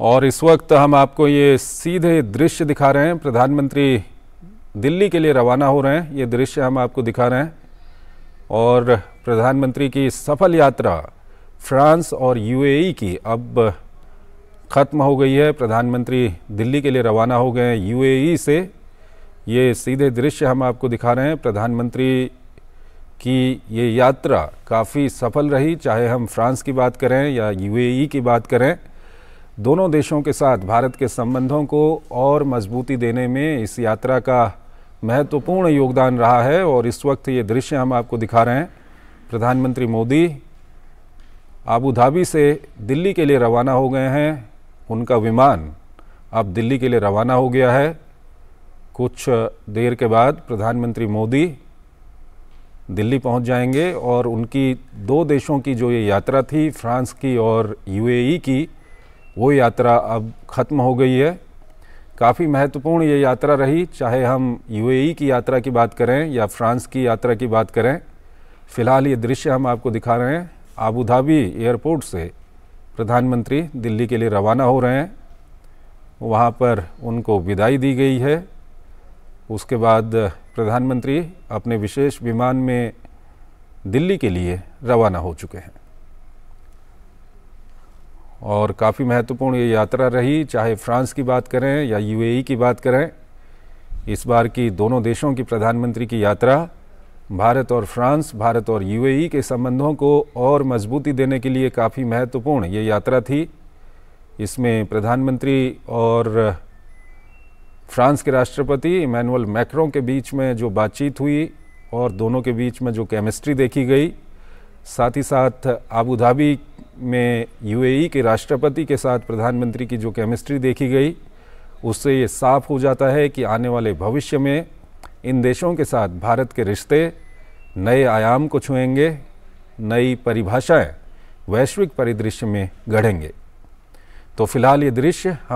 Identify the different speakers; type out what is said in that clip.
Speaker 1: और इस वक्त हम आपको ये सीधे दृश्य दिखा रहे हैं प्रधानमंत्री दिल्ली के लिए रवाना हो रहे हैं ये दृश्य हम आपको दिखा रहे हैं और प्रधानमंत्री की सफल यात्रा फ्रांस और यूएई की अब ख़त्म हो गई है प्रधानमंत्री दिल्ली के लिए रवाना हो गए हैं यूएई से ये सीधे दृश्य हम आपको दिखा रहे हैं प्रधानमंत्री कि ये यात्रा काफ़ी सफल रही चाहे हम फ्रांस की बात करें या यूएई की बात करें दोनों देशों के साथ भारत के संबंधों को और मजबूती देने में इस यात्रा का महत्वपूर्ण योगदान रहा है और इस वक्त ये दृश्य हम आपको दिखा रहे हैं प्रधानमंत्री मोदी आबू धाबी से दिल्ली के लिए रवाना हो गए हैं उनका विमान अब दिल्ली के लिए रवाना हो गया है कुछ देर के बाद प्रधानमंत्री मोदी दिल्ली पहुंच जाएंगे और उनकी दो देशों की जो ये यात्रा थी फ्रांस की और यूएई की वो यात्रा अब ख़त्म हो गई है काफ़ी महत्वपूर्ण ये यात्रा रही चाहे हम यूएई की यात्रा की बात करें या फ्रांस की यात्रा की बात करें फ़िलहाल ये दृश्य हम आपको दिखा रहे हैं आबू धाबी एयरपोर्ट से प्रधानमंत्री दिल्ली के लिए रवाना हो रहे हैं वहाँ पर उनको विदाई दी गई है उसके बाद प्रधानमंत्री अपने विशेष विमान में दिल्ली के लिए रवाना हो चुके हैं और काफ़ी महत्वपूर्ण ये यात्रा रही चाहे फ्रांस की बात करें या यूएई की बात करें इस बार की दोनों देशों की प्रधानमंत्री की यात्रा भारत और फ्रांस भारत और यूएई के संबंधों को और मजबूती देने के लिए काफ़ी महत्वपूर्ण ये यात्रा थी इसमें प्रधानमंत्री और फ्रांस के राष्ट्रपति इमैनुअल मैक्रों के बीच में जो बातचीत हुई और दोनों के बीच में जो केमिस्ट्री देखी गई साथ ही साथ आबू धाबी में यूएई के राष्ट्रपति के साथ प्रधानमंत्री की जो केमिस्ट्री देखी गई उससे ये साफ हो जाता है कि आने वाले भविष्य में इन देशों के साथ भारत के रिश्ते नए आयाम को छुएंगे नई परिभाषाएं वैश्विक परिदृश्य में गढ़ेंगे तो फिलहाल ये दृश्य हम